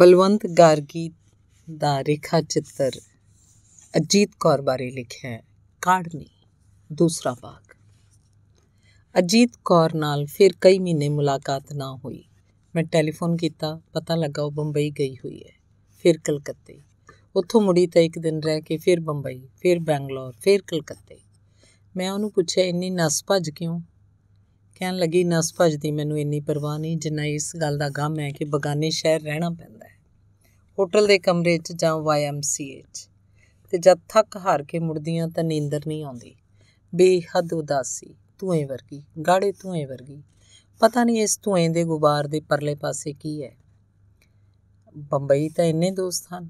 ਬਲਵੰਤ ਗਾਰਗੀ ਦਾ ਰੇਖਾ ਚਿੱਤਰ ਅਜੀਤ ਕੌਰ ਬਾਰੇ ਲਿਖਿਆ ਹੈ ਕਾੜਨੀ ਦੂਸਰਾ ਭਾਗ ਅਜੀਤ ਕੌਰ ਨਾਲ ਫਿਰ ਕਈ ਮਹੀਨੇ ਮੁਲਾਕਾਤ ਨਾ ਹੋਈ ਮੈਂ ਟੈਲੀਫੋਨ ਕੀਤਾ ਪਤਾ ਲੱਗਾ ਉਹ ਬੰਬਈ ਗਈ ਹੋਈ ਹੈ ਫਿਰ ਕਲਕੱਤੇ ਉੱਥੋਂ ਮੁੜੀ ਤਾਂ ਇੱਕ ਦਿਨ ਰਹਿ ਕੇ ਫਿਰ ਬੰਬਈ ਫਿਰ ਬੈਂਗਲੌਰ ਫਿਰ ਕਲਕੱਤੇ ਮੈਂ ਉਹਨੂੰ ਪੁੱਛਿਆ ਇੰਨੀ ਨਸ ਭੱਜ ਕਿਉਂ ਕਹਿਣ ਲੱਗੀ ਨਸ ਭੱਜਦੀ ਮੈਨੂੰ ਇੰਨੀ ਪਰਵਾਹ ਨਹੀਂ ਜਿੰਨਾ ਇਸ ਗੱਲ ਦਾ ਗਮ ਹੈ ਕਿ ਬਗਾਨੇ ਸ਼ਹਿਰ ਰਹਿਣਾ ਪੈਂਦਾ ਹੋਟਲ ਦੇ ਕਮਰੇ 'ਚ ਜਾਂ ਵਾਈਐਮਸੀਏ 'ਚ ਤੇ ਜਦ ਥੱਕ ਹਾਰ ਕੇ ਮੁੜਦੀਆਂ ਤਾਂ ਨੀਂਦਰ ਨਹੀਂ ਆਉਂਦੀ ਬੇਹੱਦ ਉਦਾਸੀ ਧੂਏ ਵਰਗੀ ਗਾੜੇ ਧੂਏ ਵਰਗੀ ਪਤਾ ਨਹੀਂ ਇਸ ਧੂਏ ਦੇ ਗੁਬਾਰ ਦੇ ਪਰਲੇ ਪਾਸੇ ਕੀ ਹੈ ਬੰਬਈ ਤਾਂ ਇੰਨੇ ਦੋਸਤ ਹਨ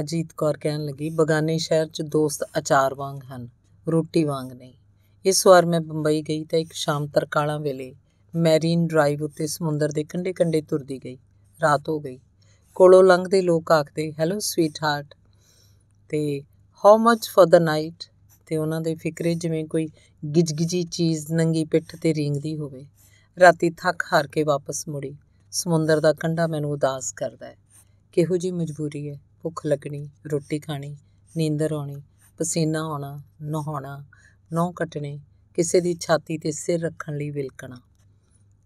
ਅਜੀਤ ਕੌਰ ਕਹਿਣ ਲੱਗੀ ਬਗਾਨੇ ਸ਼ਹਿਰ 'ਚ ਦੋਸਤ ਅਚਾਰ ਵਾਂਗ ਹਨ ਰੋਟੀ ਵਾਂਗ ਨਹੀਂ ਇਸ ਵਾਰ ਮੈਂ ਬੰਬਈ ਗਈ ਤਾਂ ਇੱਕ ਸ਼ਾਮ ਤਰਕਾਲਾਂ ਵੇਲੇ ਮੈਰੀਨ ਡਰਾਈਵ ਉੱਤੇ ਸਮੁੰਦਰ ਦੇ ਕੰਢੇ-ਕੰਢੇ ਤੁਰਦੀ ਗਈ ਰਾਤ ਹੋ ਗਈ ਕੋਲੋਂ ਲੰਘਦੇ ਲੋਕ ਆਖਦੇ ਹੈਲੋ ਸਵੀਟ ਹਾਰਟ ਤੇ how much for the night ਤੇ ਉਹਨਾਂ ਦੇ ਫਿਕਰੇ ਜਿਵੇਂ ਕੋਈ ਗਿਜਗਿਜੀ ਚੀਜ਼ ਨੰਗੀ ਪਿੱਠ ਤੇ ਰੀਂਗਦੀ ਹੋਵੇ ਰਾਤੀ ਥੱਕ ਹਾਰ ਕੇ ਵਾਪਸ ਮੁੜੀ ਸਮੁੰਦਰ ਦਾ ਕੰਢਾ ਮੈਨੂੰ ਉਦਾਸ ਕਰਦਾ ਹੈ ਕਿਹੋ ਜੀ ਮਜਬੂਰੀ ਹੈ ਭੁੱਖ ਲੱਗਣੀ ਰੋਟੀ ਖਾਣੀ ਨੀਂਦਰ ਆਉਣੀ ਪਸੀਨਾ ਆਉਣਾ ਨਹਾਉਣਾ ਨੋ ਕਟਣੇ ਕਿਸੇ ਦੀ ਛਾਤੀ ਤੇ ਸਿਰ ਰੱਖਣ ਲਈ ਵਿਲਕਣਾ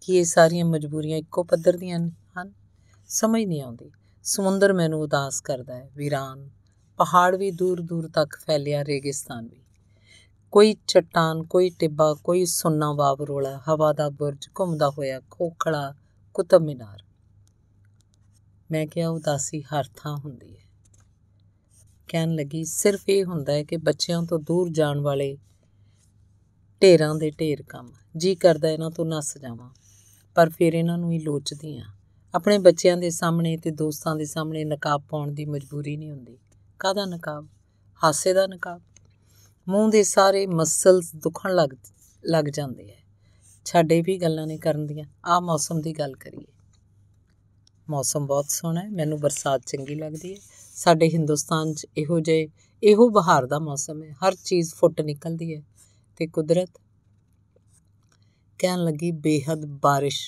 ਕੀ ਇਹ ਸਾਰੀਆਂ ਮਜਬੂਰੀਆਂ ਇੱਕੋ ਪੱਧਰ ਦੀਆਂ ਹਨ ਸਮਝ ਨਹੀਂ ਆਉਂਦੀ ਸਮੁੰਦਰ ਮੈਨੂੰ ਉਦਾਸ ਕਰਦਾ ਹੈ ਵੀਰਾਨ ਪਹਾੜ ਵੀ ਦੂਰ ਦੂਰ ਤੱਕ ਫੈਲਿਆ ਰੇਗਿਸਤਾਨ ਵੀ ਕੋਈ ਚਟਾਨ ਕੋਈ ਟਿੱਬਾ ਕੋਈ ਸੁੰਨਾ ਰੋਲਾ ਹਵਾ ਦਾ ਬੁਰਜ ਘੁੰਮਦਾ ਹੋਇਆ ਖੋਖਲਾ ਕੁਤਬ ਮਿਨਾਰ ਮੈਂ ਕਿਹਾ ਉਦਾਸੀ ਹਰ ਥਾਂ ਹੁੰਦੀ ਹੈ ਕਹਿਣ ਲੱਗੀ ਸਿਰਫ ਇਹ ਹੁੰਦਾ ਹੈ ਕਿ ਬੱਚਿਆਂ ਤੋਂ ਦੂਰ ਜਾਣ ਵਾਲੇ ਢੇਰਾਂ ਦੇ ਢੇਰ ਕੰਮ ਜੀ ਕਰਦਾ ਇਹਨਾਂ ਤੋਂ ਨੱਸ ਜਾਵਾਂ ਪਰ ਫਿਰ ਇਹਨਾਂ ਨੂੰ ਹੀ ਲੋਚਦੀ ਆ ਆਪਣੇ ਬੱਚਿਆਂ ਦੇ ਸਾਹਮਣੇ ਤੇ ਦੋਸਤਾਂ ਦੇ ਸਾਹਮਣੇ ਨਕਾਬ ਪਾਉਣ ਦੀ ਮਜਬੂਰੀ ਨਹੀਂ ਹੁੰਦੀ ਕਾਹਦਾ ਨਕਾਬ ਹਾਸੇ ਦਾ ਨਕਾਬ ਮੂੰਹ ਦੇ ਸਾਰੇ ਮਸਲਸ ਦੁਖਣ ਲੱਗ ਲੱਗ ਜਾਂਦੇ ਐ ਛਾਡੇ ਵੀ ਗੱਲਾਂ ਨੇ ਕਰਨ ਦੀਆਂ ਆ ਮੌਸਮ ਦੀ ਗੱਲ ਕਰੀਏ ਮੌਸਮ ਬਹੁਤ ਸੋਹਣਾ ਹੈ ਮੈਨੂੰ ਬਰਸਾਤ ਚੰਗੀ ਲੱਗਦੀ ਹੈ ਸਾਡੇ ਹਿੰਦੁਸਤਾਨ 'ਚ ਇਹੋ ਜੇ ਇਹੋ ਬਹਾਰ ਦਾ ਮੌਸਮ ਹੈ ਹਰ ਚੀਜ਼ ਫੁੱਟ ਨਿਕਲਦੀ ਹੈ ਤੇ ਕੁਦਰਤ ਕਹਿਣ ਲੱਗੀ ਬੇਹਦ ਬਾਰਿਸ਼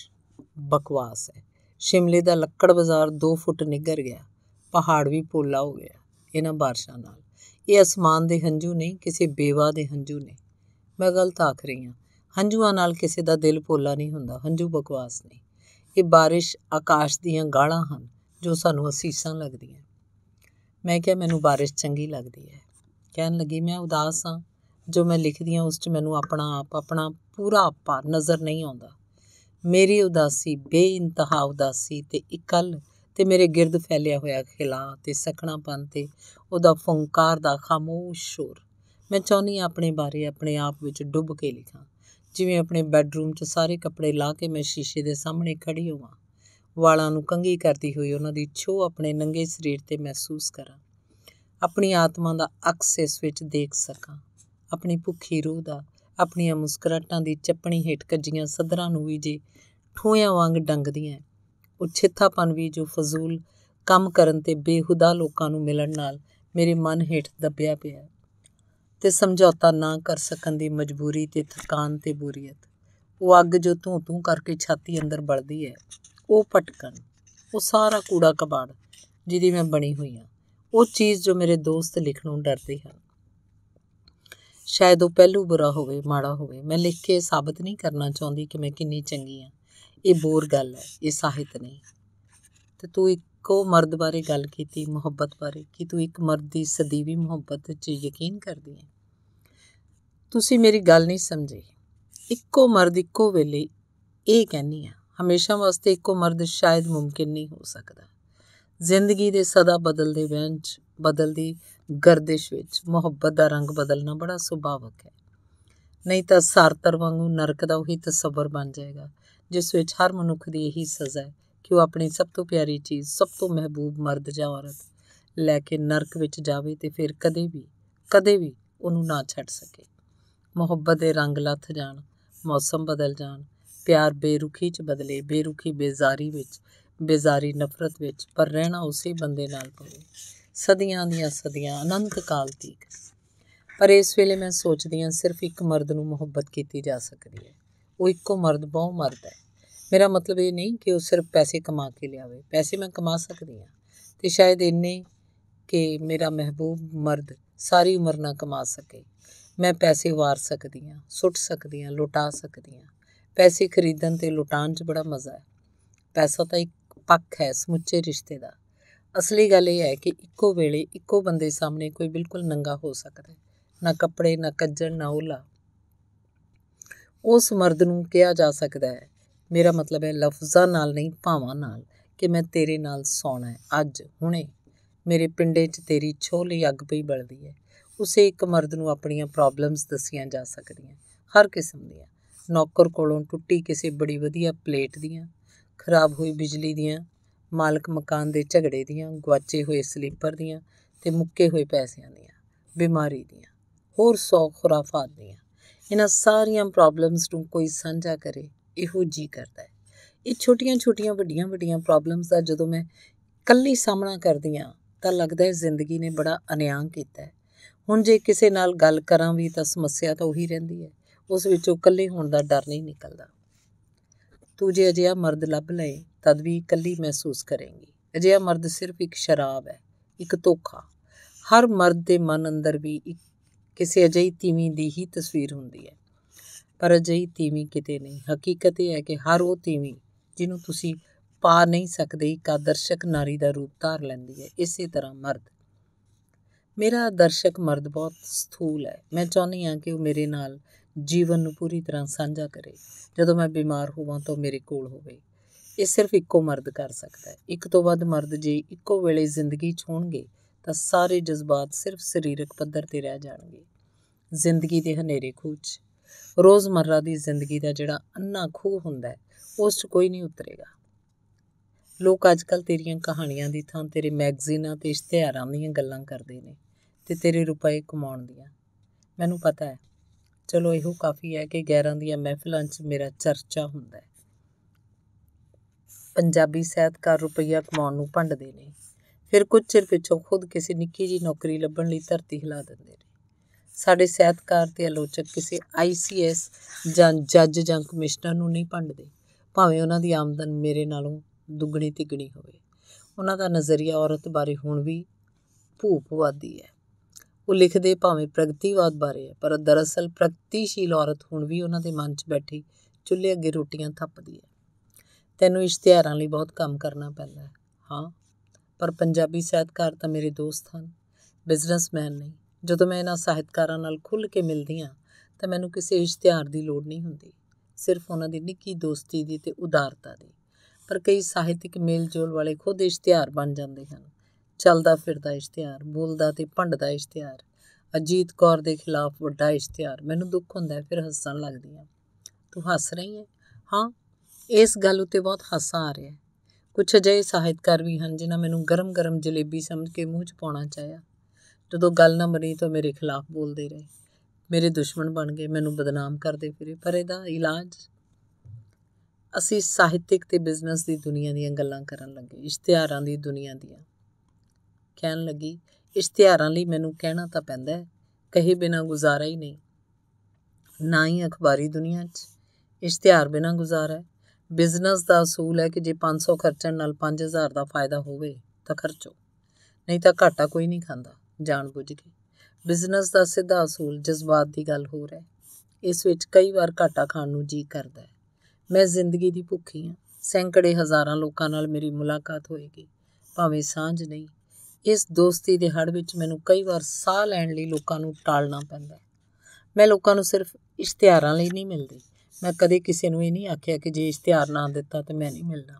ਬਕਵਾਸ ਹੈ ਸ਼ਿਮਲੇ ਦਾ ਲੱਕੜ ਬਾਜ਼ਾਰ 2 ਫੁੱਟ ਨਿੱਗਰ ਗਿਆ ਪਹਾੜ ਵੀ ਪੋਲਾ ਹੋ ਗਿਆ ਇਹਨਾਂ ਬਾਰਸ਼ਾਂ ਨਾਲ ਇਹ ਅਸਮਾਨ ਦੇ ਹੰਝੂ ਨਹੀਂ ਕਿਸੇ ਬੇਵਾ ਦੇ ਹੰਝੂ ਨੇ ਮੈਂ ਗਲਤ ਆਖ ਰਹੀ ਹਾਂ ਹੰਝੂਆਂ ਨਾਲ ਕਿਸੇ ਦਾ ਦਿਲ ਪੋਲਾ ਨਹੀਂ ਹੁੰਦਾ ਹੰਝੂ ਬਕਵਾਸ ਨੇ ਇਹ ਬਾਰਿਸ਼ ਆਕਾਸ਼ ਦੀਆਂ ਗਾਲਾਂ ਹਨ ਜੋ ਸਾਨੂੰ ਅਸੀਸਾਂ ਲੱਗਦੀਆਂ ਮੈਂ ਕਿਹਾ ਮੈਨੂੰ ਬਾਰਿਸ਼ ਚੰਗੀ ਲੱਗਦੀ ਹੈ ਕਹਿਣ ਲੱਗੀ ਮੈਂ ਉਦਾਸ ਹਾਂ ਜੋ ਮੈਂ ਲਿਖਦੀ ਹਾਂ ਉਸ 'ਚ ਮੈਨੂੰ ਆਪਣਾ ਆਪ ਆਪਣਾ ਪੂਰਾ ਆਪਾ ਨਜ਼ਰ ਨਹੀਂ ਆਉਂਦਾ ਮੇਰੀ ਉਦਾਸੀ ਬੇਇੰਤਹਾ ਉਦਾਸੀ ਤੇ ਇਕੱਲ ਤੇ ਮੇਰੇ ਗਿਰਦ ਫੈਲਿਆ ਹੋਇਆ ਖਿਲਾ ਤੇ ਸਖਣਾਪਨ ਤੇ ਉਹਦਾ ਫੁੰਕਾਰ ਦਾ ਖਾਮੋਸ਼ ਸ਼ੋਰ ਮੈਂ ਚਾਹਨੀ ਆਪਣੇ ਬਾਰੇ ਆਪਣੇ ਆਪ ਵਿੱਚ ਡੁੱਬ ਕੇ ਲਿਖਾਂ ਜਿਵੇਂ ਆਪਣੇ ਬੈੱਡਰੂਮ 'ਚ ਸਾਰੇ ਕੱਪੜੇ ਲਾ ਕੇ ਮੈਂ ਸ਼ੀਸ਼ੇ ਦੇ ਸਾਹਮਣੇ ਖੜੀ ਹੋਵਾਂ ਵਾਲਾਂ ਨੂੰ ਕੰਗੀ ਕਰਦੀ ਹੋਈ ਉਹਨਾਂ ਦੀ ਛੋਹ ਆਪਣੇ ਨੰਗੇ ਸਰੀਰ ਤੇ ਮਹਿਸੂਸ ਕਰਾਂ ਆਪਣੀ ਆਤਮਾ ਦਾ ਅਕਸ ਇਸ ਵਿੱਚ ਦੇਖ ਸਕਾਂ ਆਪਣੀ ਭੁੱਖੀ ਰੂਹ ਦਾ ਆਪਣੀਆਂ ਮੁਸਕਰਾਟਾਂ ਦੀ ਚੱਪਣੀ ਹੇਠ ਕੱਜੀਆਂ ਸਦਰਾਂ ਨੂੰ ਵੀ ਜੇ ਠੋਇਆਂ ਵਾਂਗ ਡੰਗਦੀਆਂ ਉਹ ਛਿੱਥਾਪਨ ਵੀ ਜੋ ਫਜ਼ੂਲ ਕੰਮ ਕਰਨ ਤੇ ਬੇਹੁਦਾ ਲੋਕਾਂ ਨੂੰ ਮਿਲਣ ਨਾਲ ਮੇਰੇ ਮਨ ਹੇਠ ਦੱਬਿਆ ਪਿਆ ਤੇ ਸਮਝੌਤਾ ਨਾ ਕਰ ਸਕਣ ਦੀ ਮਜਬੂਰੀ ਤੇ ਥਕਾਨ ਤੇ ਬੋਰੀਅਤ ਉਹ ਅੱਗ ਜੋ ਧੂੰ ਧੂੰ ਕਰਕੇ ਛਾਤੀ ਅੰਦਰ ਬਲਦੀ ਹੈ ਉਹ ਪਟਕਣ ਉਹ ਸਾਰਾ ਕੂੜਾ ਕਬਾੜ ਜਿਹਦੀ ਮੈਂ ਬਣੀ ਹੋਈ ਹਾਂ ਉਹ ਚੀਜ਼ ਜੋ ਮੇਰੇ ਦੋਸਤ ਲਿਖਣੋਂ ਡਰਦੇ ਹਨ ਸ਼ਾਇਦ ਉਹ ਪਹਿਲੂ ਬੁਰਾ ਹੋਵੇ ਮਾੜਾ ਹੋਵੇ ਮੈਂ ਲਿਖ ਕੇ ਸਾਬਤ ਨਹੀਂ ਕਰਨਾ ਚਾਹੁੰਦੀ ਕਿ ਮੈਂ ਕਿੰਨੀ ਚੰਗੀ ਆ ਇਹ ਬੋਰ ਗੱਲ ਹੈ ਇਹ ਸਾਹਿਤ ਨਹੀਂ ਤੇ ਤੂੰ ਇੱਕੋ ਮਰਦ ਬਾਰੇ ਗੱਲ ਕੀਤੀ ਮੁਹੱਬਤ ਬਾਰੇ ਕਿ ਤੂੰ ਇੱਕ ਮਰਦ ਦੀ ਸਦੀਵੀ ਮੁਹੱਬਤ 'ਚ ਯਕੀਨ ਕਰਦੀ ਹੈ ਤੁਸੀਂ ਮੇਰੀ ਗੱਲ ਨਹੀਂ ਸਮਝੇ ਇੱਕੋ ਮਰਦ ਇੱਕੋ ਵੇਲੇ ਇਹ ਕਹਿੰਨੀ ਆ ਹਮੇਸ਼ਾ ਵਾਸਤੇ ਇੱਕੋ ਮਰਦ ਸ਼ਾਇਦ ਮੁਮਕਿਨ ਨਹੀਂ ਹੋ ਸਕਦਾ ਜ਼ਿੰਦਗੀ ਦੇ ਸਦਾ ਬਦਲਦੇ ਵਹਿਣ 'ਚ ਬਦਲਦੀ ਗਰਦਿਸ਼ ਵਿੱਚ ਮੁਹੱਬਤ ਦਾ ਰੰਗ ਬਦਲਣਾ ਬੜਾ ਸੁਭਾਵਕ ਹੈ ਨਹੀਂ ਤਾਂ ਸਰਤਰ ਵਾਂਗੂ ਨਰਕ ਦਾ ਉਹੀ ਤਸੱਵਰ ਬਣ ਜਾਏਗਾ ਜਿਸ ਵਿੱਚ ਹਰ ਮਨੁੱਖ ਦੀ ਇਹੀ ਸਜ਼ਾ ਹੈ ਕਿ ਉਹ ਆਪਣੀ ਸਭ ਤੋਂ ਪਿਆਰੀ ਚੀਜ਼ ਸਭ ਤੋਂ ਮਹਿਬੂਬ ਮਰਦ ਜਾਂ ਔਰਤ ਲੈ ਕੇ ਨਰਕ ਵਿੱਚ ਜਾਵੇ ਤੇ ਫਿਰ ਕਦੇ ਵੀ ਕਦੇ ਵੀ ਉਹਨੂੰ ਨਾ ਛੱਡ ਸਕੇ ਮੁਹੱਬਤ ਦੇ ਰੰਗ ਲੱਥ ਜਾਣ ਮੌਸਮ ਬਦਲ ਜਾਣ ਪਿਆਰ ਬੇਰੁਖੀ 'ਚ ਬਦਲੇ ਬੇਰੁਖੀ ਬੇਜ਼ਾਰੀ ਵਿੱਚ ਬੇਜ਼ਾਰੀ ਨਫ਼ਰਤ ਵਿੱਚ ਪਰ ਰਹਿਣਾ ਉਸੇ ਬੰਦੇ ਨਾਲ ਪਵੇ ਸਦੀਆਂ ਦੀਆਂ ਸਦੀਆਂ ਅਨੰਤ ਕਾਲ ਤੀਕ ਪਰ ਇਸ ਵੇਲੇ ਮੈਂ ਸੋਚਦੀ ਹਾਂ ਸਿਰਫ ਇੱਕ ਮਰਦ ਨੂੰ ਮੁਹੱਬਤ ਕੀਤੀ ਜਾ ਸਕਦੀ ਹੈ ਉਹ ਇੱਕੋ ਮਰਦ ਬਹੁ ਮਰਦ ਹੈ ਮੇਰਾ ਮਤਲਬ ਇਹ ਨਹੀਂ ਕਿ ਉਹ ਸਿਰਫ ਪੈਸੇ ਕਮਾ ਕੇ ਲਿਆਵੇ ਪੈਸੇ ਮੈਂ ਕਮਾ ਸਕਦੀ ਹਾਂ ਤੇ ਸ਼ਾਇਦ ਇੰਨੇ ਕਿ ਮੇਰਾ ਮਹਿਬੂਬ ਮਰਦ ساری ਉਮਰ ਨਾ ਕਮਾ ਸਕੇ ਮੈਂ ਪੈਸੇ ਵਾਰ ਸਕਦੀ ਹਾਂ ਸੁੱਟ ਸਕਦੀ ਹਾਂ ਲੁਟਾ ਸਕਦੀ ਹਾਂ ਪੈਸੇ ਖਰੀਦਣ ਤੇ ਲੁਟਾਉਣ 'ਚ ਬੜਾ ਮਜ਼ਾ ਹੈ ਪੈਸਾ ਤਾਂ ਇੱਕ ਪੱਖ ਹੈ ਸਮੁੱਚੇ ਰਿਸ਼ਤੇ ਦਾ ਅਸਲੀ ਗੱਲ ਇਹ ਹੈ ਕਿ ਇੱਕੋ ਵੇਲੇ ਇੱਕੋ ਬੰਦੇ ਸਾਹਮਣੇ ਕੋਈ ਬਿਲਕੁਲ ਨੰਗਾ ਹੋ ਸਕਦਾ ਹੈ ਨਾ ਕੱਪੜੇ ਨਾ ਕੱਜਣ ਨਾ ਉਲਾ ਉਸ ਮਰਦ ਨੂੰ ਕਿਹਾ ਜਾ ਸਕਦਾ ਹੈ ਮੇਰਾ ਮਤਲਬ ਹੈ ਲਫ਼ਜ਼ਾਂ ਨਾਲ ਨਹੀਂ ਭਾਵਾਂ ਨਾਲ ਕਿ ਮੈਂ ਤੇਰੇ ਨਾਲ ਸੌਣਾ ਹੈ ਅੱਜ ਹੁਣੇ ਮੇਰੇ ਪਿੰਡੇ 'ਚ ਤੇਰੀ ਛੋਲੀ ਅੱਗ ਪਈ ਬਲਦੀ ਹੈ ਉਸੇ ਇੱਕ ਮਰਦ ਨੂੰ ਆਪਣੀਆਂ ਪ੍ਰੋਬਲਮਸ ਦੱਸੀਆਂ ਜਾ ਸਕਦੀਆਂ ਹਰ ਕਿਸਮ ਦੀਆਂ ਨੌਕਰ ਕੋਲੋਂ ਟੁੱਟੀ ਕਿਸੇ ਬੜੀ ਵਧੀਆ ਪਲੇਟ ਦੀਆਂ ਖਰਾਬ ਹੋਈ ਬਿਜਲੀ ਦੀਆਂ ਮਾਲਕ ਮਕਾਨ ਦੇ ਝਗੜੇ ਦੀਆਂ ਗਵਾਚੇ ਹੋਏ ਸਲੀਪਰ ਦੀਆਂ ਤੇ ਮੁੱਕੇ ਹੋਏ ਪੈਸਿਆਂ ਦੀਆਂ ਬਿਮਾਰੀ ਦੀਆਂ ਹੋਰ ਸੌ ਖੁਰਾਫਾਤ ਦੀਆਂ ਇਹਨਾਂ ਸਾਰੀਆਂ ਪ੍ਰੋਬਲਮਸ ਨੂੰ ਕੋਈ ਸਾਂਝਾ ਕਰੇ ਇਹੋ ਜੀ ਕਰਦਾ ਹੈ ਇਹ ਛੋਟੀਆਂ-ਛੋਟੀਆਂ ਵੱਡੀਆਂ-ਵੱਡੀਆਂ ਪ੍ਰੋਬਲਮਸ ਦਾ ਜਦੋਂ ਮੈਂ ਇਕੱਲੀ ਸਾਹਮਣਾ ਕਰਦੀ ਆ ਤਾਂ ਲੱਗਦਾ ਹੈ ਜ਼ਿੰਦਗੀ ਨੇ ਬੜਾ ਅਨਿਆਂ ਕੀਤਾ ਹੈ ਹੁਣ ਜੇ ਕਿਸੇ ਨਾਲ ਗੱਲ ਕਰਾਂ ਵੀ ਤਾਂ ਸਮੱਸਿਆ ਤਾਂ ਉਹੀ ਰਹਿੰਦੀ ਹੈ ਉਸ ਵਿੱਚੋਂ ਇਕੱਲੇ ਹੋਣ ਦਾ ਡਰ ਨਹੀਂ ਨਿਕਲਦਾ ਤੂੰ ਜੇ ਅਜਿਹਾ ਮਰਦ ਲੱਭ ਲਏ ਤਦ ਵੀ ਇਕੱਲੀ ਮਹਿਸੂਸ ਕਰੇਂਗੀ ਅਜਿਹਾ ਮਰਦ ਸਿਰਫ ਇੱਕ ਸ਼ਰਾਬ ਹੈ ਇੱਕ ਧੋਖਾ ਹਰ ਮਰਦ ਦੇ ਮਨ ਅੰਦਰ ਵੀ ਇੱਕ ਕਿਸੇ ਅਜਿਹੀ ਤੀਵੀਂ ਦੀ ਹੀ ਤਸਵੀਰ ਹੁੰਦੀ ਹੈ ਪਰ ਅਜਿਹੀ ਤੀਵੀਂ ਕਿਤੇ ਨਹੀਂ ਹਕੀਕਤ ਇਹ ਹੈ ਕਿ ਹਰ ਉਹ ਤੀਵੀਂ ਜਿਹਨੂੰ ਤੁਸੀਂ ਪਾ ਨਹੀਂ ਸਕਦੇ ਇੱਕ ਆਦਰਸ਼ਕ ਨਾਰੀ ਦਾ ਰੂਪ ਧਾਰ ਲੈਂਦੀ ਹੈ ਇਸੇ ਤਰ੍ਹਾਂ ਮਰਦ ਮੇਰਾ ਆਦਰਸ਼ਕ ਮਰਦ ਬਹੁਤ ਸਥੂਲ ਹੈ ਮੈਂ ਚਾਹੁੰਦੀ ਹਾਂ ਕਿ ਉਹ ਮੇਰੇ ਨਾਲ ਜੀਵਨ ਨੂੰ ਪੂਰੀ ਤਰ੍ਹਾਂ ਸਾਂਝਾ ਕਰੇ ਜਦੋਂ ਮੈਂ ਬਿਮਾਰ ਹੋਵਾਂ ਤਾਂ ਮੇਰੇ ਕੋਲ ਹੋਵੇ ਇਹ ਸਿਰਫ ਇੱਕੋ ਮਰਦ ਕਰ ਸਕਦਾ ਹੈ ਇੱਕ ਤੋਂ ਵੱਧ ਮਰਦ ਜੇ ਇੱਕੋ ਵੇਲੇ ਜ਼ਿੰਦਗੀ 'ਚ ਹੋਣਗੇ ਤਾਂ ਸਾਰੇ ਜਜ਼ਬਾਤ ਸਿਰਫ ਸਰੀਰਕ ਪੱਧਰ ਤੇ ਰਹਿ ਜਾਣਗੇ ਜ਼ਿੰਦਗੀ ਦੇ ਹਨੇਰੇ ਖੂਚ ਰੋਜ਼ਮਰਰਾ ਦੀ ਜ਼ਿੰਦਗੀ ਦਾ ਜਿਹੜਾ ਅੰਨਾ ਖੂਹ ਹੁੰਦਾ ਹੈ ਉਸ 'ਚ ਕੋਈ ਨਹੀਂ ਉਤਰੇਗਾ ਲੋਕ ਅੱਜਕੱਲ ਤੇਰੀਆਂ ਕਹਾਣੀਆਂ ਦੀ ਥਾਂ ਤੇਰੇ ਮੈਗਜ਼ੀਨਾਂ ਤੇ ਇਸ਼ਤਿਹਾਰਾਂ ਦੀਆਂ ਗੱਲਾਂ ਕਰਦੇ ਨੇ ਤੇ ਤੇਰੇ ਰੁਪਏ ਕਮਾਉਣ ਦੀਆਂ ਮੈਨੂੰ ਪਤਾ ਹੈ ਚਲੋ ਇਹੋ ਕਾਫੀ ਹੈ ਕਿ ਗੈਰਾਂ ਦੀਆਂ ਮਹਿਫਲਾਂ 'ਚ ਮੇਰਾ ਚਰਚਾ ਹੁੰਦਾ ਹੈ ਪੰਜਾਬੀ ਸਹਿਤਕਾਰ ਰੁਪਈਆ ਕਮਾਉਣ ਨੂੰ ਭੰਡਦੇ ਨੇ ਫਿਰ ਕੁਝ ਚਿਰ ਪਿਛੋਂ ਖੁਦ ਕਿਸੇ ਨਿੱਕੀ ਜੀ ਨੌਕਰੀ ਲੱਭਣ ਲਈ ਧਰਤੀ ਹਿਲਾ ਦਿੰਦੇ ਨੇ ਸਾਡੇ ਸਹਿਤਕਾਰ ਤੇ ਆਲੋਚਕ ਕਿਸੇ ਆਈਸੀਐਸ ਜਾਂ ਜੱਜ ਜਾਂ ਕਮਿਸ਼ਨਰ ਨੂੰ ਨਹੀਂ ਭੰਡਦੇ ਭਾਵੇਂ ਉਹਨਾਂ ਦੀ ਆਮਦਨ ਮੇਰੇ ਨਾਲੋਂ ਦੁੱਗਣੀ ਤਿਗਣੀ ਹੋਵੇ ਉਹਨਾਂ ਦਾ ਨਜ਼ਰੀਆ ਔਰਤ ਬਾਰੇ ਹੁਣ ਵੀ ਭੂਪਵਾਦੀ ਹੈ ਉਹ ਲਿਖਦੇ ਭਾਵੇਂ ਪ੍ਰਗਤੀਵਾਦ ਬਾਰੇ ਹੈ ਪਰ ਦਰਅਸਲ ਪ੍ਰਗਤੀਸ਼ੀਲ ਔਰਤ ਹੁਣ ਵੀ ਉਹਨਾਂ ਦੇ ਮਨ 'ਚ ਬੈਠੀ ਚੁੱਲ੍ਹੇ ਅੱਗੇ ਰੋਟੀਆਂ ਥੱਪਦੀ ਹੈ ਤੈਨੂੰ ਇਸ਼ਤਿਹਾਰਾਂ ਲਈ ਬਹੁਤ ਕੰਮ ਕਰਨਾ ਪੈਂਦਾ ਹੈ ਹਾਂ ਪਰ ਪੰਜਾਬੀ ਸਾਹਿਤਕਾਰ ਤਾਂ ਮੇਰੇ ਦੋਸਤ ਹਨ ਬਿਜ਼ਨਸਮੈਨ ਨਹੀਂ ਜਦੋਂ ਮੈਂ ਇਹਨਾਂ ਸਾਹਿਤਕਾਰਾਂ ਨਾਲ ਖੁੱਲ੍ਹ ਕੇ ਮਿਲਦੀ ਹਾਂ ਤਾਂ ਮੈਨੂੰ ਕਿਸੇ ਇਸ਼ਤਿਹਾਰ ਦੀ ਲੋੜ ਨਹੀਂ ਹੁੰਦੀ ਸਿਰਫ ਉਹਨਾਂ ਦੀ ਨਿੱਕੀ ਦੋਸਤੀ ਦੀ ਤੇ ਉਦਾਰਤਾ ਦੀ ਪਰ ਕਈ ਸਾਹਿਤਿਕ ਮੇਲ-ਜੋਲ ਵਾਲੇ ਖੁਦ ਇਸ਼ਤਿਹਾਰ ਬਣ ਜਾਂਦੇ ਹਨ ਚੱਲਦਾ ਫਿਰਦਾ ਇਸ਼ਤਿਹਾਰ ਬੋਲਦਾ ਤੇ ਭੰਡਦਾ ਇਸ਼ਤਿਹਾਰ ਅਜੀਤ ਕੌਰ ਦੇ ਖਿਲਾਫ ਵੱਡਾ ਇਸ਼ਤਿਹਾਰ ਮੈਨੂੰ ਦੁੱਖ ਹੁੰਦਾ ਫਿਰ ਹੱਸਣ ਲੱਗਦੀ ਆ ਤੂੰ ਹੱਸ ਰਹੀ ਹੈ ਹਾਂ ਇਸ ਗੱਲ ਉੱਤੇ ਬਹੁਤ ਹਾਸਾ ਆ ਰਿਹਾ ਕੁਝ ਅਜਿਹੇ ਸਾਹਿਤਕਾਰ ਵੀ ਹਨ ਜਿਨ੍ਹਾਂ ਮੈਨੂੰ ਗਰਮ-ਗਰਮ ਜਲੇਬੀ ਸਮਝ ਕੇ ਮੂੰਹ 'ਚ ਪਾਉਣਾ ਚਾਹਿਆ ਜਦੋਂ ਗੱਲ ਨਾ ਮਰੀ ਤਾਂ ਮੇਰੇ ਖਿਲਾਫ ਬੋਲਦੇ ਰਹੇ ਮੇਰੇ ਦੁਸ਼ਮਣ ਬਣ ਗਏ ਮੈਨੂੰ ਬਦਨਾਮ ਕਰਦੇ ਫਿਰੇ ਪਰ ਇਹਦਾ ਇਲਾਜ ਅਸੀਂ ਸਾਹਿਤਿਕ ਤੇ ਬਿਜ਼ਨਸ ਦੀ ਦੁਨੀਆ ਦੀਆਂ ਗੱਲਾਂ ਕਰਨ ਲੱਗੇ ਇਸ਼ਤਿਹਾਰਾਂ ਦੀ ਦੁਨੀਆ ਦੀਆਂ ਕਹਿਣ ਲੱਗੀ ਇਸ਼ਤਿਹਾਰਾਂ ਲਈ ਮੈਨੂੰ ਕਹਿਣਾ ਤਾਂ ਪੈਂਦਾ ਹੈ ਕਹੇ ਬਿਨਾ ਗੁਜ਼ਾਰਾ ਹੀ ਨਹੀਂ ਨਾ ਹੀ ਅਖਬਾਰੀ ਦੁਨੀਆ 'ਚ ਇਸ਼ਤਿਹਾਰ ਬਿਨਾ ਗੁਜ਼ਾਰਾ ਹੈ ਬਿਜ਼ਨਸ ਦਾ ਅਸੂਲ ਹੈ ਕਿ ਜੇ 500 ਖਰਚਣ ਨਾਲ 5000 ਦਾ ਫਾਇਦਾ ਹੋਵੇ ਤਾਂ ਖਰਚੋ ਨਹੀਂ ਤਾਂ ਘਾਟਾ ਕੋਈ ਨਹੀਂ ਖਾਂਦਾ ਜਾਣ ਬੁੱਝ ਕੇ ਬਿਜ਼ਨਸ ਦਾ ਸਿੱਧਾ ਅਸੂਲ ਜਜ਼ਬਾਤ ਦੀ ਗੱਲ ਹੋ ਰਿਹਾ ਇਸ ਵਿੱਚ ਕਈ ਵਾਰ ਘਾਟਾ ਖਾਣ ਨੂੰ ਜੀ ਕਰਦਾ ਮੈਂ ਜ਼ਿੰਦਗੀ ਦੀ ਭੁੱਖੀ ਹਾਂ ਸੈਂਕੜੇ ਹਜ਼ਾਰਾਂ ਲੋਕਾਂ ਨਾਲ ਮੇਰੀ ਮੁਲਾਕਾਤ ਹੋਏਗੀ ਭਾਵੇਂ ਸਾਂਝ ਨਹੀਂ ਇਸ ਦੋਸਤੀ ਦੇ ਹੜ ਵਿੱਚ ਮੈਨੂੰ ਕਈ ਵਾਰ ਸਾਹ ਲੈਣ ਲਈ ਲੋਕਾਂ ਨੂੰ ਟਾਲਣਾ ਪੈਂਦਾ ਮੈਂ ਲੋਕਾਂ ਨੂੰ ਸਿਰਫ ਇਸ਼ਤਿਹਾਰਾਂ ਲਈ ਨਹੀਂ ਮਿਲਦੀ ਮੈਂ ਕਦੇ ਕਿਸੇ ਨੂੰ ਇਹ ਨਹੀਂ ਆਖਿਆ ਕਿ ਜੇ ਇਸ਼ਤਿਹਾਰ ਨਾ ਦਿੱਤਾ ਤਾਂ ਮੈਂ ਨਹੀਂ ਮਿਲਣਾ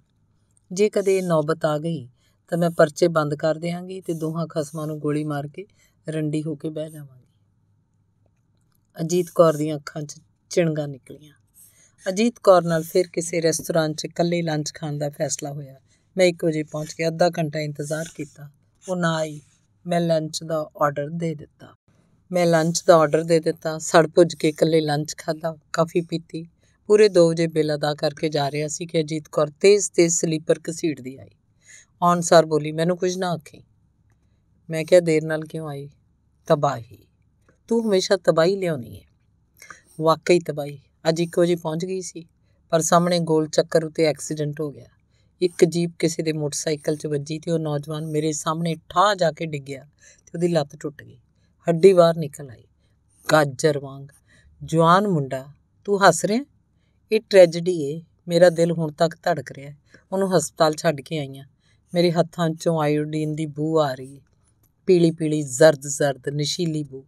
ਜੇ ਕਦੇ ਨੌਬਤ ਆ ਗਈ ਤਾਂ ਮੈਂ ਪਰਚੇ ਬੰਦ ਕਰ ਦੇਵਾਂਗੀ ਤੇ ਦੋਹਾਂ ਖਸਮਾਂ ਨੂੰ ਗੋਲੀ ਮਾਰ ਕੇ ਰੰਡੀ ਹੋ ਕੇ ਬਹਿ ਜਾਵਾਂਗੀ ਅਜੀਤ ਕੌਰ ਦੀਆਂ ਅੱਖਾਂ 'ਚ ਚਿਣਗਾ ਨਿਕਲੀਆਂ ਅਜੀਤ ਕੌਰ ਨਾਲ ਫਿਰ ਕਿਸੇ ਰੈਸਟੋਰੈਂਟ 'ਚ ਇਕੱਲੇ ਲੰਚ ਖਾਣ ਦਾ ਫੈਸਲਾ ਹੋਇਆ ਮੈਂ 1 ਵਜੇ ਪਹੁੰਚ ਕੇ ਅੱਧਾ ਘੰਟਾ ਇੰਤਜ਼ਾਰ ਕੀਤਾ ਉਹ ਨਾ ਆਈ ਮੈਂ ਲੰਚ ਦਾ ਆਰਡਰ ਦੇ ਦਿੱਤਾ ਮੈਂ ਲੰਚ ਦਾ ਆਰਡਰ ਦੇ ਦਿੱਤਾ ਸੜ ਭੁੱਜ ਕੇ ਇਕੱਲੇ ਲੰਚ ਖਾਦਾ ਕਾਫੀ ਪੀਤੀ ਪੂਰੇ 2 ਵਜੇ ਬਿੱਲ ਅਦਾ ਕਰਕੇ ਜਾ ਰਿਹਾ ਸੀ ਕਿ ਅਜੀਤ ਕੌਰ ਤੇਜ਼-ਤੇਜ਼ ਸਲੀਪਰ ਘਸੀੜਦੀ ਆਈ ਔਨ ਸਰ ਬੋਲੀ ਮੈਨੂੰ ਕੁਝ ਨਾ ਆਖੀ ਮੈਂ ਕਿਹਾ ਦੇਰ ਨਾਲ ਕਿਉਂ ਆਈ ਤਬਾਹੀ ਤੂੰ ਹਮੇਸ਼ਾ ਤਬਾਹੀ ਲਿਆਉਣੀ ਹੈ ਵਾਕਈ ਤਬਾਹੀ ਅੱਜ ਇੱਕੋ ਜੀ ਪਹੁੰਚ ਗਈ ਸੀ ਪਰ ਸਾਹਮਣੇ ਗੋਲ ਚੱਕਰ ਉਤੇ ਐਕਸੀਡੈਂਟ ਹੋ ਗਿਆ ਇੱਕ ਜੀਪ ਕਿਸੇ ਦੇ ਮੋਟਰਸਾਈਕਲ 'ਚ ਵੱਜੀ ਤੇ ਉਹ ਨੌਜਵਾਨ ਮੇਰੇ ਸਾਹਮਣੇ ਠਾਹ ਜਾ ਕੇ ਡਿੱਗਿਆ ਤੇ ਉਹਦੀ ਲੱਤ ਟੁੱਟ ਗਈ ਹੱਡੀ ਬਾਹਰ ਨਿਕਲ ਆਈ ਗਾਜਰ ਵਾਂਗ ਜਵਾਨ ਮੁੰਡਾ ਤੂੰ ਹੱਸ ਰਿਹਾ ਇਹ ਟ੍ਰੈਜੇਡੀ ਏ ਮੇਰਾ ਦਿਲ ਹੁਣ ਤੱਕ ਧੜਕ ਰਿਹਾ ਉਹਨੂੰ ਹਸਪਤਾਲ ਛੱਡ ਕੇ ਆਈਆਂ ਮੇਰੇ ਹੱਥਾਂ 'ਚੋਂ ਆਇਓਡੀਨ ਦੀ ਬੂ ਆ ਰਹੀ ਹੈ ਪੀਲੀ ਪੀਲੀ ਜ਼ਰਦ ਜ਼ਰਦ ਨਸ਼ੀਲੀ ਬੂ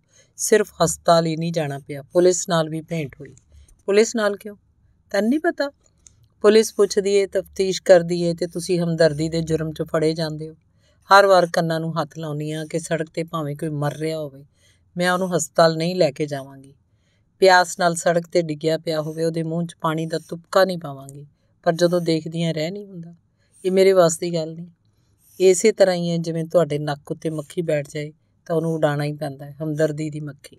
ਸਿਰਫ ਹਸਪਤਾਲ ਹੀ ਨਹੀਂ ਜਾਣਾ ਪਿਆ ਪੁਲਿਸ ਨਾਲ ਵੀ ਭੇਂਟ ਹੋਈ ਪੁਲਿਸ ਨਾਲ ਕਿਉਂ ਤੈਨੂੰ ਨਹੀਂ ਪਤਾ ਪੁਲਿਸ ਪੁੱਛਦੀ ਏ ਤਫਤੀਸ਼ ਕਰਦੀ ਏ ਤੇ ਤੁਸੀਂ ਹਮਦਰਦੀ ਦੇ ਜੁਰਮ 'ਚ ਫੜੇ ਜਾਂਦੇ ਹੋ ਹਰ ਵਾਰ ਕੰਨਾਂ ਨੂੰ ਹੱਥ ਲਾਉਣੀ ਆ ਕਿ ਸੜਕ ਤੇ ਭਾਵੇਂ ਕੋਈ ਮਰ ਰਿਹਾ ਹੋਵੇ ਮੈਂ ਉਹਨੂੰ ਹਸਪਤਾਲ ਨਹੀਂ ਲੈ ਕੇ ਜਾਵਾਂਗੀ ਪਿਆਸ ਨਾਲ ਸੜਕ ਤੇ ਡਿੱਗਿਆ ਪਿਆ ਹੋਵੇ ਉਹਦੇ ਮੂੰਹ 'ਚ ਪਾਣੀ ਦਾ ਤੁਪਕਾ ਨਹੀਂ ਪਾਵਾਂਗੀ ਪਰ ਜਦੋਂ ਦੇਖਦੀ ਆ ਰਹਿ ਨਹੀਂ ਹੁੰਦਾ ਇਹ ਮੇਰੇ ਵਾਸਤੇ ਗੱਲ ਨਹੀਂ ਇਸੇ ਤਰ੍ਹਾਂ ਹੀ ਹੈ ਜਿਵੇਂ ਤੁਹਾਡੇ ਨੱਕ ਉੱਤੇ ਮੱਖੀ ਬੈਠ ਜਾਏ ਤਾਂ ਉਹਨੂੰ ਉਡਾਣਾ ਹੀ ਪੈਂਦਾ ਹੈ ਹਮਦਰਦੀ ਦੀ ਮੱਖੀ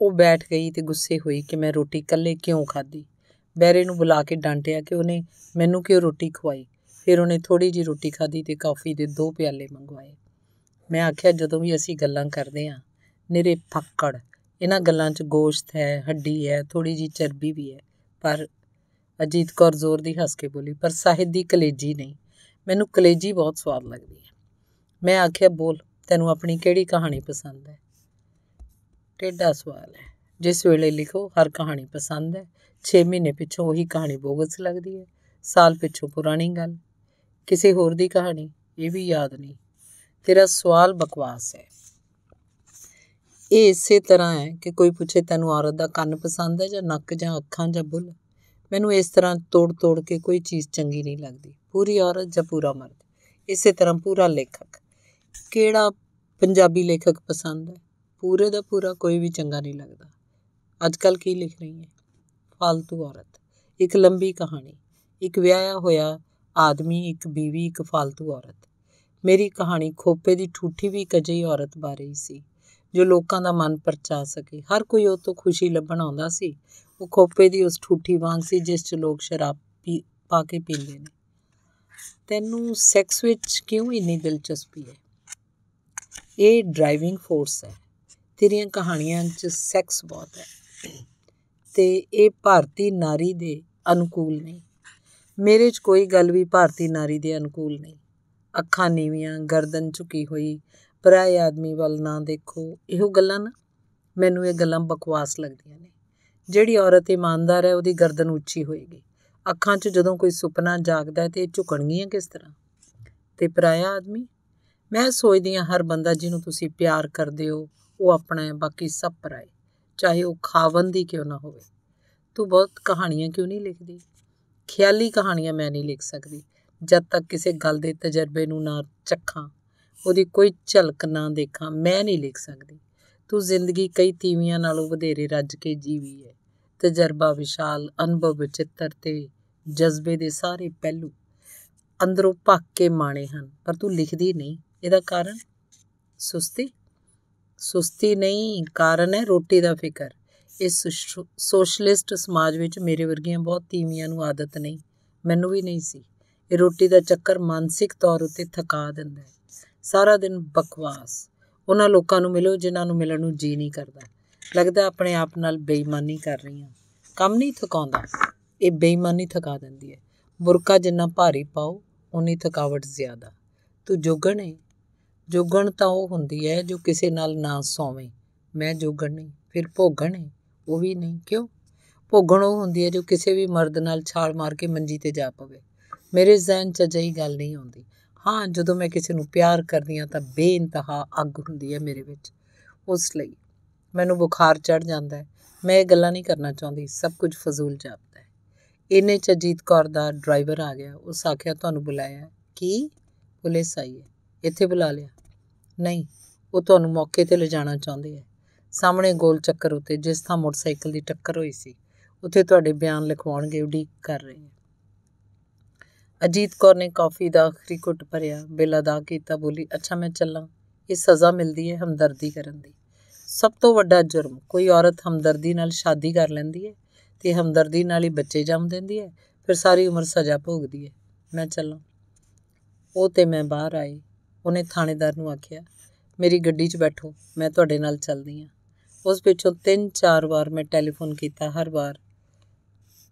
ਉਹ ਬੈਠ ਗਈ ਤੇ ਗੁੱਸੇ ਹੋਈ ਕਿ ਮੈਂ ਰੋਟੀ ਇਕੱਲੇ ਕਿਉਂ ਖਾਦੀ ਬੈਰੇ ਨੂੰ ਬੁਲਾ ਕੇ ਡਾਂਟਿਆ ਕਿ ਉਹਨੇ ਮੈਨੂੰ ਕਿਉਂ ਰੋਟੀ ਖਵਾਈ ਫਿਰ ਉਹਨੇ ਥੋੜੀ ਜੀ ਰੋਟੀ ਖਾਧੀ ਤੇ ਕਾਫੀ ਦੇ ਦੋ ਪਿਆਲੇ ਮੰਗਵਾਏ ਮੈਂ ਆਖਿਆ ਜਦੋਂ ਵੀ ਅਸੀਂ ਗੱਲਾਂ ਕਰਦੇ ਆਂ ਨਿਰੇ ਫੱਕੜ ਇਹਨਾਂ ਗੱਲਾਂ 'ਚ ਗੋਸ਼ਤ ਹੈ ਹੱਡੀ ਹੈ ਥੋੜੀ ਜੀ ਚਰਬੀ ਵੀ ਹੈ ਪਰ ਅਜੀਤ ਕੌਰ ਜ਼ੋਰ ਦੀ ਹੱਸ ਕੇ ਬੋਲੀ ਪਰ ਸਾਹਿਦ ਦੀ ਕਲੇਜੀ ਨਹੀਂ ਮੈਨੂੰ ਕਲੇਜੀ ਬਹੁਤ ਸਵਾਦ ਲੱਗਦੀ ਹੈ ਮੈਂ ਆਖਿਆ ਬੋਲ ਤੈਨੂੰ ਆਪਣੀ ਕਿਹੜੀ ਕਹਾਣੀ ਪਸੰਦ ਹੈ ਟੇਡਾ ਸਵਾਲ ਹੈ ਜਿਸ ਵੇਲੇ ਲਿਖੋ ਹਰ ਕਹਾਣੀ ਪਸੰਦ ਹੈ 6 ਮਹੀਨੇ ਪਿੱਛੋਂ ਉਹੀ ਕਹਾਣੀ ਬੋਗਸ ਲੱਗਦੀ ਹੈ ਸਾਲ ਪਿੱਛੋਂ ਪੁਰਾਣੀ ਗੱਲ ਕਿਸੇ ਹੋਰ ਦੀ ਕਹਾਣੀ ਇਹ ਵੀ ਯਾਦ ਨਹੀਂ ਤੇਰਾ ਸਵਾਲ ਬਕਵਾਸ ਹੈ ਇਹ ਇਸੇ ਤਰ੍ਹਾਂ ਹੈ ਕਿ ਕੋਈ ਪੁੱਛੇ ਤੈਨੂੰ ਔਰਤ ਦਾ ਕੰਨ ਪਸੰਦ ਹੈ ਜਾਂ ਨੱਕ ਜਾਂ ਅੱਖਾਂ ਜਾਂ ਬੁੱਲ ਮੈਨੂੰ ਇਸ ਤਰ੍ਹਾਂ ਤੋੜ-ਤੋੜ ਕੇ ਕੋਈ ਚੀਜ਼ ਚੰਗੀ ਨਹੀਂ ਲੱਗਦੀ ਪੂਰੀ ਔਰਤ ਜਾਂ ਪੂਰਾ ਮਰਦ ਇਸੇ ਤਰ੍ਹਾਂ ਪੂਰਾ ਲੇਖਕ ਕਿਹੜਾ ਪੰਜਾਬੀ ਲੇਖਕ ਪਸੰਦ ਹੈ ਪੂਰੇ ਦਾ ਪੂਰਾ ਕੋਈ ਵੀ ਚੰਗਾ ਨਹੀਂ ਲੱਗਦਾ ਅੱਜ ਕੱਲ ਕੀ ਲਿਖ ਰਹੀ ਹੈ ਫालतू ਔਰਤ ਇੱਕ ਲੰਬੀ ਕਹਾਣੀ ਇੱਕ ਵਿਆਹਿਆ ਹੋਇਆ ਆਦਮੀ ਇੱਕ ਬੀਵੀ ਇੱਕ ਫालतू ਔਰਤ ਮੇਰੀ ਕਹਾਣੀ ਖੋਪੇ ਦੀ ਠੂਠੀ ਵੀ ਕਜਈ ਔਰਤ ਬਾਰੇ ਹੀ ਸੀ ਜੋ ਲੋਕਾਂ ਦਾ ਮਨ ਪਰਚਾ ਸਕੇ ਹਰ ਕੋਈ ਉਹ ਤੋਂ ਖੁਸ਼ੀ ਲੱਭਣ ਆਉਂਦਾ ਸੀ ਉਹ ਖੋਪੇ ਦੀ ਉਸ ਠੂਠੀ ਵਾਂਗ ਸੀ ਜਿਸ 'ਚ ਲੋਕ ਸ਼ਰਾਬ ਪੀ ਪਾ ਕੇ ਪੀਂਦੇ ਨੇ ਤੈਨੂੰ ਸੈਕਸ ਵਿੱਚ ਕਿਉਂ ਇੰਨੀ ਦਿਲਚਸਪੀ ਹੈ ਇਹ ਡਰਾਈਵਿੰਗ ਫੋਰਸ ਹੈ ਤੇਰੀਆਂ ਕਹਾਣੀਆਂ 'ਚ ਸੈਕਸ ਬਹੁਤ ਹੈ ਤੇ ਇਹ ਭਾਰਤੀ ਨਾਰੀ ਦੇ ਅਨੁਕੂਲ ਨਹੀਂ ਮੇਰੇ 'ਚ ਕੋਈ ਗੱਲ ਵੀ ਭਾਰਤੀ ਨਾਰੀ ਦੇ ਅਨੁਕੂਲ ਨਹੀਂ ਅੱਖਾਂ ਨੀਵੀਆਂ ਗਰਦਨ ਝੁਕੀ ਹੋਈ ਪਰਾਏ ਆਦਮੀ ਵੱਲ ਨਾ ਦੇਖੋ ਇਹੋ ਗੱਲਾਂ ਨਾ ਮੈਨੂੰ ਇਹ ਗੱਲਾਂ ਬਕਵਾਸ ਲੱਗਦੀਆਂ ਨੇ ਜਿਹੜੀ ਔਰਤ ਇਮਾਨਦਾਰ ਹੈ ਉਹਦੀ ਗਰਦਨ ਉੱਚੀ ਹੋਏਗੀ ਅੱਖਾਂ 'ਚ ਜਦੋਂ ਕੋਈ ਸੁਪਨਾ ਜਾਗਦਾ ਤੇ ਇਹ ਝੁਕਣਗੀਆਂ ਕਿਸ ਤਰ੍ਹਾਂ ਤੇ ਪਰਾਇਆ ਆਦਮੀ ਮੈਂ ਸੋਚਦੀ ਹਾਂ ਹਰ ਬੰਦਾ ਜਿਹਨੂੰ ਤੁਸੀਂ ਪਿਆਰ ਕਰਦੇ ਹੋ ਉਹ ਆਪਣਾ ਹੈ ਬਾਕੀ ਸਭ ਪਰਾਏ ਚਾਹੇ ਉਹ ਖਾਵਨ ਦੀ ਕਿਉਂ ਨਾ ਹੋਵੇ ਤੂੰ ਬਹੁਤ ਕਹਾਣੀਆਂ ਕਿਉਂ ਨਹੀਂ ਲਿਖਦੀ ਖਿਆਲੀ ਕਹਾਣੀਆਂ ਮੈਂ ਨਹੀਂ ਲਿਖ ਸਕਦੀ ਜਦ ਤੱਕ ਕਿਸੇ ਗੱਲ ਦੇ ਤਜਰਬੇ ਨੂੰ ਨਾ ਚੱਖਾਂ ਉਹਦੀ ਕੋਈ ਝਲਕ ਨਾ ਦੇਖਾਂ ਮੈਂ ਨਹੀਂ ਲਿਖ ਸਕਦੀ ਤੂੰ ਜ਼ਿੰਦਗੀ ਕਈ ਤੀਵੀਆਂ ਨਾਲੋਂ ਵਧੇਰੇ ਰੱਜ ਕੇ ਜੀਵੀ ਹੈ ਤਜਰਬਾ ਵਿਸ਼ਾਲ ਅਨੁਭਵ ਚਿੱਤਰ ਤੇ ਜਜ਼ਬੇ ਦੇ ਸਾਰੇ ਪਹਿਲੂ ਅੰਦਰੋਂ ਭੱਕ ਕੇ ਮਾਣੇ ਹਨ ਪਰ ਤੂੰ ਲਿਖਦੀ ਨਹੀਂ ਇਹਦਾ ਕਾਰਨ ਸੁਸਤੀ ਸੁਸਤੀ ਨਹੀਂ ਕਾਰਨ ਹੈ ਰੋਟੀ ਦਾ ਫਿਕਰ ਇਸ ਸੋਸ਼ਲਿਸਟ ਸਮਾਜ ਵਿੱਚ ਮੇਰੇ ਵਰਗੀਆਂ ਬਹੁਤ ਤੀਵੀਆਂ ਨੂੰ ਆਦਤ ਨਹੀਂ ਮੈਨੂੰ ਵੀ ਨਹੀਂ ਸੀ ਇਹ ਰੋਟੀ ਦਾ ਚੱਕਰ ਮਾਨਸਿਕ ਤੌਰ ਉੱਤੇ ਥਕਾ ਦਿੰਦਾ ਹੈ ਸਾਰਾ ਦਿਨ ਬਕਵਾਸ ਉਹਨਾਂ ਲੋਕਾਂ ਨੂੰ ਮਿਲੋ ਜਿਨ੍ਹਾਂ ਨੂੰ ਮਿਲਣ ਨੂੰ ਜੀ ਨਹੀਂ ਕਰਦਾ ਲੱਗਦਾ ਆਪਣੇ ਆਪ ਨਾਲ ਬੇਈਮਾਨੀ ਕਰ ਰਹੀ ਹਾਂ ਕੰਮ ਨਹੀਂ ਥਕਾਉਂਦਾ ਇਹ ਬੇਈਮਾਨੀ ਥਕਾ ਦਿੰਦੀ ਹੈ ਮੁਰਕਾ ਜਿੰਨਾ ਭਾਰੀ ਪਾਓ ਉਨੀ ਥਕਾਵਟ ਜ਼ਿਆਦਾ ਤੂੰ ਜੋਗਣ ਹੈ ਜੋਗਣ ਤਾਂ ਉਹ ਹੁੰਦੀ ਹੈ ਜੋ ਕਿਸੇ ਨਾਲ ਨਾ ਸੌਵੇਂ ਮੈਂ ਜੋਗਣ ਨਹੀਂ ਫਿਰ ਭੋਗਣ ਹੈ ਉਹ ਵੀ ਨਹੀਂ ਕਿਉਂ ਭੋਗਣ ਉਹ ਹੁੰਦੀ ਹੈ ਜੋ ਕਿਸੇ ਵੀ ਮਰਦ ਨਾਲ ਛਾਲ ਮਾਰ ਕੇ ਮੰਜੀ ਤੇ ਜਾ ਪਵੇ ਮੇਰੇ ਜ਼ਹਿਨ 'ਚ ਅਜਿਹੀ ਗੱਲ ਨਹੀਂ ਆਉਂਦੀ ਹਾਂ ਜਦੋਂ ਮੈਂ ਕਿਸੇ ਨੂੰ ਪਿਆਰ ਕਰਦੀ ਹਾਂ ਤਾਂ ਬੇਇੰਤਹਾ ਅੱਗ ਹੁੰਦੀ ਹੈ ਮੇਰੇ ਵਿੱਚ ਉਸ ਲਈ ਮੈਨੂੰ ਬੁਖਾਰ ਚੜ ਜਾਂਦਾ ਹੈ ਮੈਂ ਇਹ ਗੱਲਾਂ ਨਹੀਂ ਕਰਨਾ ਚਾਹੁੰਦੀ ਸਭ ਕੁਝ ਫਜ਼ੂਲ ਜਾਪਦਾ ਹੈ ਇਹਨੇ ਚ ਜੀਤ ਕੌਰ ਦਾ ਡਰਾਈਵਰ ਆ ਗਿਆ ਉਸ ਆਖਿਆ ਤੁਹਾਨੂੰ ਬੁਲਾਇਆ ਕੀ ਪੁਲਿਸ ਆਈ ਹੈ ਇੱਥੇ ਬੁਲਾ ਲਿਆ ਨਹੀਂ ਉਹ ਤੁਹਾਨੂੰ ਮੌਕੇ ਤੇ ਲਿਜਾਣਾ ਚਾਹੁੰਦੇ ਆ ਸਾਹਮਣੇ ਗੋਲ ਚੱਕਰ ਉੱਤੇ ਜਿਸ ਥਾਂ ਮੋਟਰਸਾਈਕਲ ਦੀ ਟੱਕਰ ਹੋਈ ਸੀ ਉੱਥੇ ਤੁਹਾਡੇ ਬਿਆਨ ਲਿਖਵਾਉਣਗੇ ਉਡੀਕ ਕਰ ਰਹੇ ਆ ਅਜੀਤ ਕੌਰ ਨੇ ਕਾਫੀ ਦਾ ਆਖਰੀ ਘੁੱਟ ਭਰਿਆ ਬਿੱਲ ਅਦਾ ਕੀਤਾ ਬੋਲੀ ਅੱਛਾ ਮੈਂ ਚੱਲਾਂ ਇਹ ਸਜ਼ਾ ਮਿਲਦੀ ਹੈ ਹਮਦਰਦੀ ਕਰਨ ਦੀ ਸਭ ਤੋਂ ਵੱਡਾ ਜੁਰਮ ਕੋਈ ਔਰਤ ਹਮਦਰਦੀ ਨਾਲ ਸ਼ਾਦੀ ਕਰ ਲੈਂਦੀ ਹੈ ਤੇ ਹਮਦਰਦੀ ਨਾਲ ਹੀ ਬੱਚੇ ਜੰਮ ਦਿੰਦੀ ਹੈ ਫਿਰ ਸਾਰੀ ਉਮਰ ਸਜ਼ਾ ਭੋਗਦੀ ਹੈ ਮੈਂ ਚੱਲਾਂ ਉਹ ਤੇ ਮੈਂ ਬਾਹਰ ਆਈ ਉਹਨੇ ਥਾਣੇਦਾਰ ਨੂੰ ਆਖਿਆ ਮੇਰੀ ਗੱਡੀ 'ਚ ਬੈਠੋ ਮੈਂ ਤੁਹਾਡੇ ਨਾਲ ਚੱਲਦੀ ਆ ਉਸ ਪਿੱਛੋਂ ਤਿੰਨ ਚਾਰ ਵਾਰ ਮੈਂ ਟੈਲੀਫੋਨ ਕੀਤਾ ਹਰ ਵਾਰ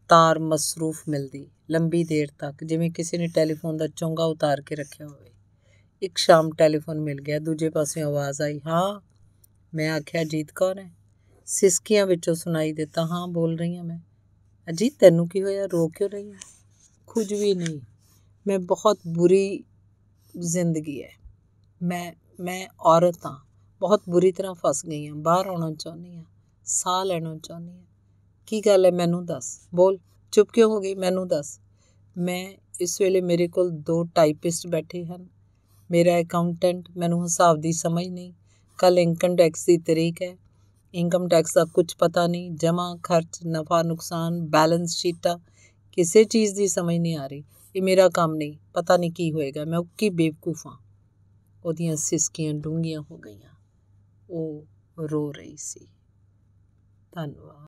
ਤਾਰ ਮਸਰੂਫ ਮਿਲਦੀ ਲੰਬੀ ਦੇਰ ਤੱਕ ਜਿਵੇਂ ਕਿਸੇ ਨੇ ਟੈਲੀਫੋਨ ਦਾ ਚੁੰਗਾ ਉਤਾਰ ਕੇ ਰੱਖਿਆ ਹੋਵੇ ਇੱਕ ਸ਼ਾਮ ਟੈਲੀਫੋਨ ਮਿਲ ਗਿਆ ਦੂਜੇ ਪਾਸੇ ਆਵਾਜ਼ ਆਈ ਹਾਂ ਮੈਂ ਆਖਿਆ ਜੀਤ ਕੌਰ ਹੈ ਸਿਸਕੀਆਂ ਵਿੱਚੋਂ ਸੁਣਾਈ ਦਿੱਤਾ ਹਾਂ ਬੋਲ ਰਹੀ ਹਾਂ ਮੈਂ ਅਜੀਤ ਤੈਨੂੰ ਕੀ ਹੋਇਆ ਰੋ ਕਿਉਂ ਰਹੀ ਹੈ ਕੁਝ ਵੀ ਨਹੀਂ ਮੈਂ ਬਹੁਤ ਬੁਰੀ ਜ਼ਿੰਦਗੀ ਹੈ ਮੈਂ ਮੈਂ ਔਰਤ ਬਹੁਤ ਬੁਰੀ ਤਰ੍ਹਾਂ ਫਸ ਗਈ ਹਾਂ ਬਾਹਰ ਆਉਣਾ ਚਾਹੁੰਦੀ ਹਾਂ ਸਾਹ ਲੈਣਾ ਚਾਹੁੰਦੀ ਹਾਂ ਕੀ ਗੱਲ ਹੈ ਮੈਨੂੰ ਦੱਸ ਬੋਲ ਚੁੱਪ ਕਿਉਂ ਹੋ ਗਈ ਮੈਨੂੰ ਦੱਸ ਮੈਂ ਇਸ ਵੇਲੇ ਮੇਰੇ ਕੋਲ ਦੋ ਟਾਈਪਿਸਟ ਬੈਠੇ ਹਨ ਮੇਰਾ ਅਕਾਊਂਟੈਂਟ ਮੈਨੂੰ ਹਿਸਾਬ ਦੀ ਸਮਝ ਨਹੀਂ ਕੱਲ ਇਨਕਮ ਟੈਕਸ ਦੀ ਤਰੀਕ ਹੈ ਇਨਕਮ ਟੈਕਸ ਦਾ ਕੁਝ ਪਤਾ ਨਹੀਂ ਜਮਾ ਖਰਚ ਨਫਾ ਨੁਕਸਾਨ ਬੈਲੈਂਸ ਸ਼ੀਟਾ ਕਿਸੇ ਚੀਜ਼ ਦੀ ਸਮਝ ਨਹੀਂ ਆ ਰਹੀ ਇਹ ਮੇਰਾ ਕੰਮ ਨਹੀਂ ਪਤਾ ਨਹੀਂ ਕੀ ਹੋਏਗਾ ਮੈਂ ਉੱਕੀ ਬੇਵਕੂਫਾਂ ਉਹਦੀਆਂ ਸਿਸਕੀਆਂ ਡੂੰਘੀਆਂ ਹੋ ਗਈਆਂ ਉਹ ਰੋ ਰਹੀ ਸੀ ਧੰਨਵਾਦ